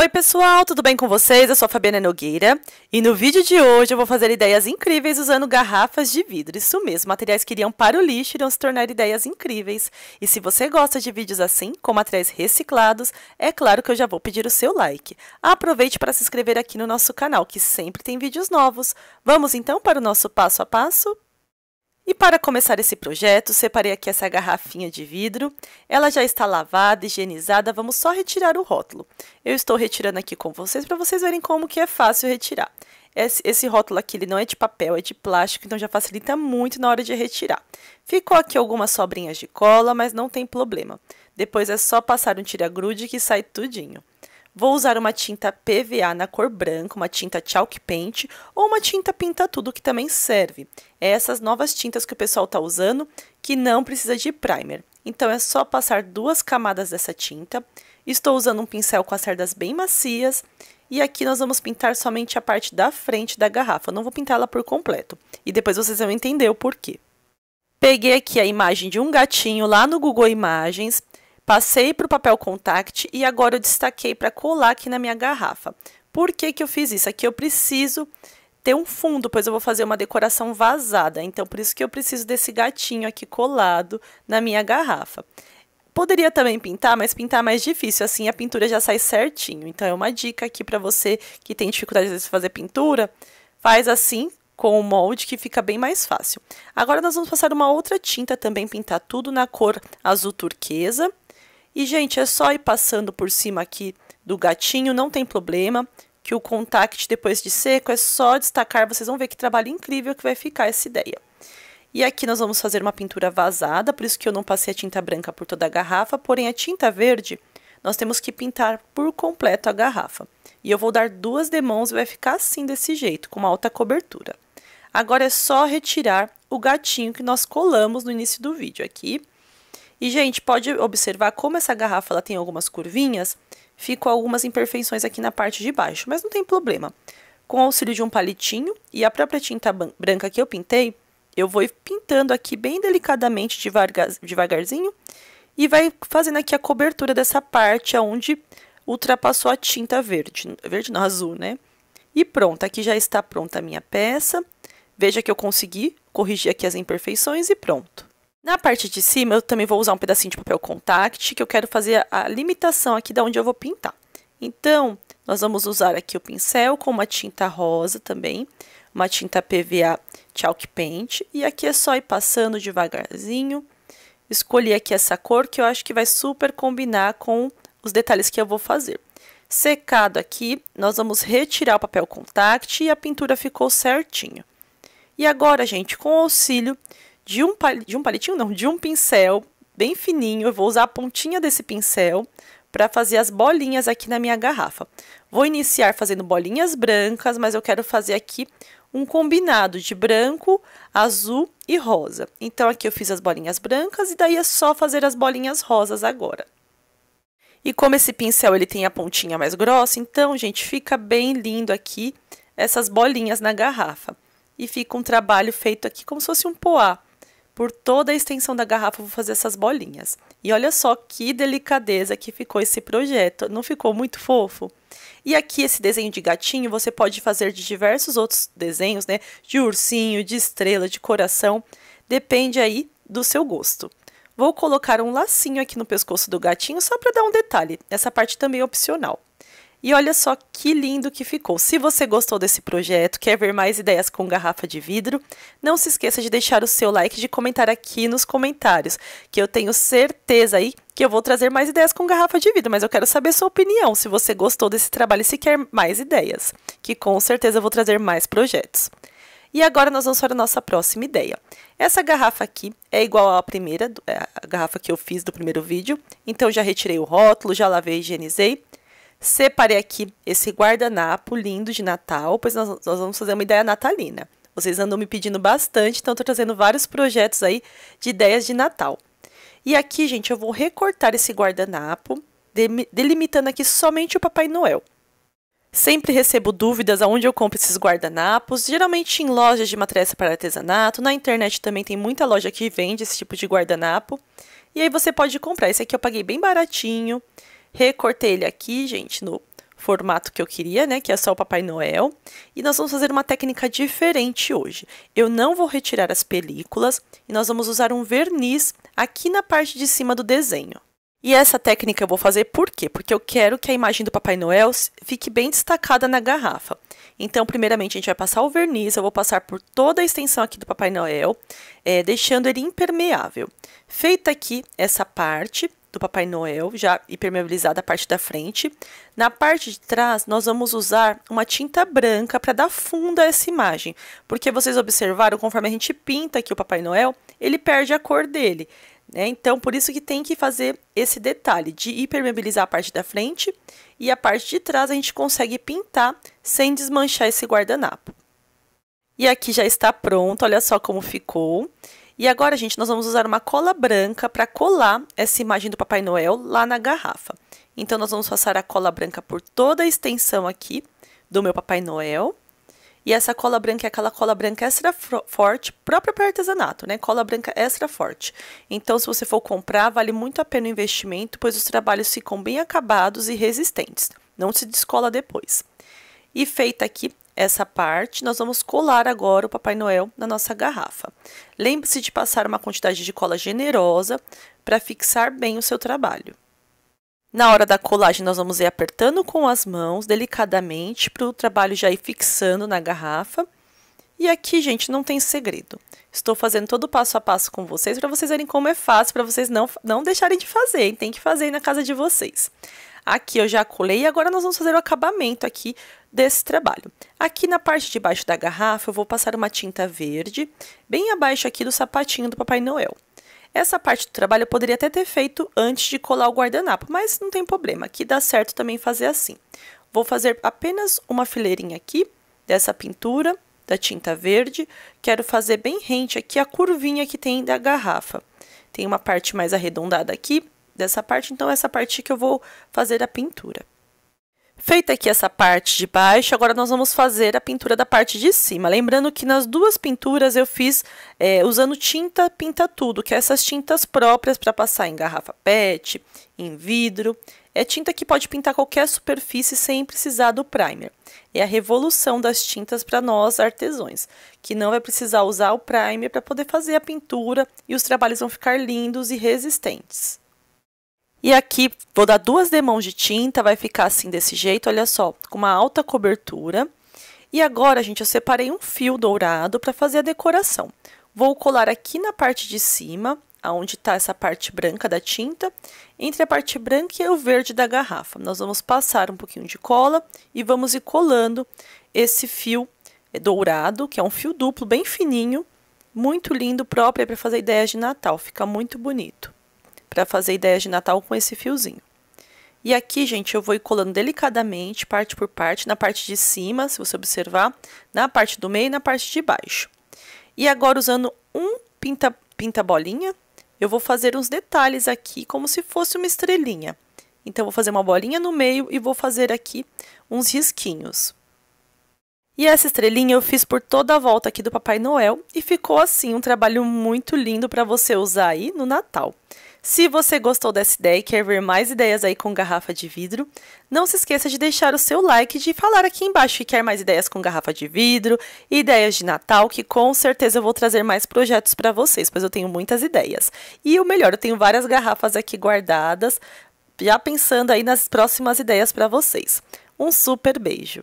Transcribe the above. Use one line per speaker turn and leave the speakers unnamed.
Oi pessoal, tudo bem com vocês? Eu sou a Fabiana Nogueira e no vídeo de hoje eu vou fazer ideias incríveis usando garrafas de vidro. Isso mesmo, materiais que iriam para o lixo irão se tornar ideias incríveis. E se você gosta de vídeos assim, com materiais reciclados, é claro que eu já vou pedir o seu like. Aproveite para se inscrever aqui no nosso canal, que sempre tem vídeos novos. Vamos então para o nosso passo a passo? E para começar esse projeto, separei aqui essa garrafinha de vidro. Ela já está lavada, higienizada, vamos só retirar o rótulo. Eu estou retirando aqui com vocês para vocês verem como que é fácil retirar. Esse, esse rótulo aqui ele não é de papel, é de plástico, então já facilita muito na hora de retirar. Ficou aqui algumas sobrinhas de cola, mas não tem problema. Depois é só passar um tira-grude que sai tudinho. Vou usar uma tinta PVA na cor branca, uma tinta chalk paint ou uma tinta pinta tudo que também serve. É essas novas tintas que o pessoal está usando que não precisa de primer. Então é só passar duas camadas dessa tinta. Estou usando um pincel com as cerdas bem macias e aqui nós vamos pintar somente a parte da frente da garrafa. não vou pintar ela por completo e depois vocês vão entender o porquê. Peguei aqui a imagem de um gatinho lá no Google Imagens Passei para o papel contact e agora eu destaquei para colar aqui na minha garrafa. Por que, que eu fiz isso? Aqui eu preciso ter um fundo, pois eu vou fazer uma decoração vazada. Então, por isso que eu preciso desse gatinho aqui colado na minha garrafa. Poderia também pintar, mas pintar é mais difícil, assim a pintura já sai certinho. Então, é uma dica aqui para você que tem dificuldade de fazer pintura, faz assim com o molde que fica bem mais fácil. Agora, nós vamos passar uma outra tinta também, pintar tudo na cor azul turquesa. E, gente, é só ir passando por cima aqui do gatinho, não tem problema, que o contact depois de seco é só destacar, vocês vão ver que trabalho incrível que vai ficar essa ideia. E aqui nós vamos fazer uma pintura vazada, por isso que eu não passei a tinta branca por toda a garrafa, porém a tinta verde nós temos que pintar por completo a garrafa. E eu vou dar duas demãos e vai ficar assim desse jeito, com uma alta cobertura. Agora é só retirar o gatinho que nós colamos no início do vídeo aqui. E, gente, pode observar como essa garrafa ela tem algumas curvinhas, ficam algumas imperfeições aqui na parte de baixo, mas não tem problema. Com o auxílio de um palitinho e a própria tinta branca que eu pintei, eu vou pintando aqui bem delicadamente, devagarzinho, e vai fazendo aqui a cobertura dessa parte onde ultrapassou a tinta verde, verde não, azul, né? E pronto, aqui já está pronta a minha peça. Veja que eu consegui corrigir aqui as imperfeições e pronto. Na parte de cima, eu também vou usar um pedacinho de tipo, papel contact, que eu quero fazer a limitação aqui da onde eu vou pintar. Então, nós vamos usar aqui o pincel com uma tinta rosa também, uma tinta PVA Chalk Paint. E aqui é só ir passando devagarzinho. Escolhi aqui essa cor, que eu acho que vai super combinar com os detalhes que eu vou fazer. Secado aqui, nós vamos retirar o papel contact e a pintura ficou certinho. E agora, gente, com o auxílio de um, de um palitinho, não, de um pincel bem fininho. Eu vou usar a pontinha desse pincel para fazer as bolinhas aqui na minha garrafa. Vou iniciar fazendo bolinhas brancas, mas eu quero fazer aqui um combinado de branco, azul e rosa. Então, aqui eu fiz as bolinhas brancas e daí é só fazer as bolinhas rosas agora. E como esse pincel ele tem a pontinha mais grossa, então, gente, fica bem lindo aqui essas bolinhas na garrafa. E fica um trabalho feito aqui como se fosse um poá. Por toda a extensão da garrafa, vou fazer essas bolinhas. E olha só que delicadeza que ficou esse projeto. Não ficou muito fofo? E aqui esse desenho de gatinho você pode fazer de diversos outros desenhos, né? De ursinho, de estrela, de coração. Depende aí do seu gosto. Vou colocar um lacinho aqui no pescoço do gatinho só para dar um detalhe. Essa parte também é opcional. E olha só que lindo que ficou. Se você gostou desse projeto, quer ver mais ideias com garrafa de vidro, não se esqueça de deixar o seu like e de comentar aqui nos comentários, que eu tenho certeza aí que eu vou trazer mais ideias com garrafa de vidro, mas eu quero saber sua opinião, se você gostou desse trabalho e se quer mais ideias, que com certeza eu vou trazer mais projetos. E agora nós vamos para a nossa próxima ideia. Essa garrafa aqui é igual à primeira, é a garrafa que eu fiz do primeiro vídeo. Então, já retirei o rótulo, já lavei e higienizei. Separei aqui esse guardanapo lindo de Natal, pois nós, nós vamos fazer uma ideia natalina. Vocês andam me pedindo bastante, então estou trazendo vários projetos aí de ideias de Natal. E aqui, gente, eu vou recortar esse guardanapo, delimitando aqui somente o Papai Noel. Sempre recebo dúvidas aonde eu compro esses guardanapos, geralmente em lojas de materiais para artesanato, na internet também tem muita loja que vende esse tipo de guardanapo. E aí você pode comprar, esse aqui eu paguei bem baratinho, Recortei ele aqui, gente, no formato que eu queria, né, que é só o Papai Noel. E nós vamos fazer uma técnica diferente hoje. Eu não vou retirar as películas e nós vamos usar um verniz aqui na parte de cima do desenho. E essa técnica eu vou fazer por quê? Porque eu quero que a imagem do Papai Noel fique bem destacada na garrafa. Então, primeiramente, a gente vai passar o verniz, eu vou passar por toda a extensão aqui do Papai Noel, é, deixando ele impermeável. Feita aqui essa parte, do Papai Noel, já impermeabilizada a parte da frente. Na parte de trás, nós vamos usar uma tinta branca para dar fundo a essa imagem. Porque vocês observaram, conforme a gente pinta aqui o Papai Noel, ele perde a cor dele. Né? Então, por isso que tem que fazer esse detalhe de impermeabilizar a parte da frente e a parte de trás a gente consegue pintar sem desmanchar esse guardanapo. E aqui já está pronto, olha só como ficou. E agora, gente, nós vamos usar uma cola branca para colar essa imagem do Papai Noel lá na garrafa. Então, nós vamos passar a cola branca por toda a extensão aqui do meu Papai Noel. E essa cola branca é aquela cola branca extra forte, própria para artesanato, né? Cola branca extra forte. Então, se você for comprar, vale muito a pena o investimento, pois os trabalhos ficam bem acabados e resistentes. Não se descola depois. E feita aqui essa parte, nós vamos colar agora o Papai Noel na nossa garrafa. Lembre-se de passar uma quantidade de cola generosa para fixar bem o seu trabalho. Na hora da colagem, nós vamos ir apertando com as mãos, delicadamente, para o trabalho já ir fixando na garrafa. E aqui, gente, não tem segredo. Estou fazendo todo o passo a passo com vocês para vocês verem como é fácil, para vocês não, não deixarem de fazer, hein? Tem que fazer aí na casa de vocês. Aqui eu já colei e agora nós vamos fazer o acabamento aqui desse trabalho. Aqui na parte de baixo da garrafa eu vou passar uma tinta verde, bem abaixo aqui do sapatinho do Papai Noel. Essa parte do trabalho eu poderia até ter feito antes de colar o guardanapo, mas não tem problema, aqui dá certo também fazer assim. Vou fazer apenas uma fileirinha aqui dessa pintura, da tinta verde. Quero fazer bem rente aqui a curvinha que tem da garrafa. Tem uma parte mais arredondada aqui dessa parte, então essa parte que eu vou fazer a pintura. Feita aqui essa parte de baixo, agora nós vamos fazer a pintura da parte de cima. Lembrando que nas duas pinturas eu fiz é, usando tinta pinta tudo, que é essas tintas próprias para passar em garrafa PET, em vidro. É tinta que pode pintar qualquer superfície sem precisar do primer. É a revolução das tintas para nós artesões, que não vai precisar usar o primer para poder fazer a pintura e os trabalhos vão ficar lindos e resistentes. E aqui vou dar duas demãos de tinta, vai ficar assim desse jeito, olha só, com uma alta cobertura. E agora, gente, eu separei um fio dourado para fazer a decoração. Vou colar aqui na parte de cima, aonde está essa parte branca da tinta, entre a parte branca e o verde da garrafa. Nós vamos passar um pouquinho de cola e vamos ir colando esse fio eh, dourado, que é um fio duplo bem fininho, muito lindo, próprio é para fazer ideias de Natal, fica muito bonito para fazer ideias de Natal com esse fiozinho. E aqui, gente, eu vou colando delicadamente, parte por parte, na parte de cima, se você observar, na parte do meio e na parte de baixo. E agora, usando um pinta, pinta bolinha, eu vou fazer uns detalhes aqui, como se fosse uma estrelinha. Então, vou fazer uma bolinha no meio e vou fazer aqui uns risquinhos. E essa estrelinha eu fiz por toda a volta aqui do Papai Noel e ficou assim um trabalho muito lindo para você usar aí no Natal. Se você gostou dessa ideia e quer ver mais ideias aí com garrafa de vidro, não se esqueça de deixar o seu like e de falar aqui embaixo que quer mais ideias com garrafa de vidro, ideias de Natal, que com certeza eu vou trazer mais projetos para vocês, pois eu tenho muitas ideias. E o melhor, eu tenho várias garrafas aqui guardadas, já pensando aí nas próximas ideias para vocês. Um super beijo!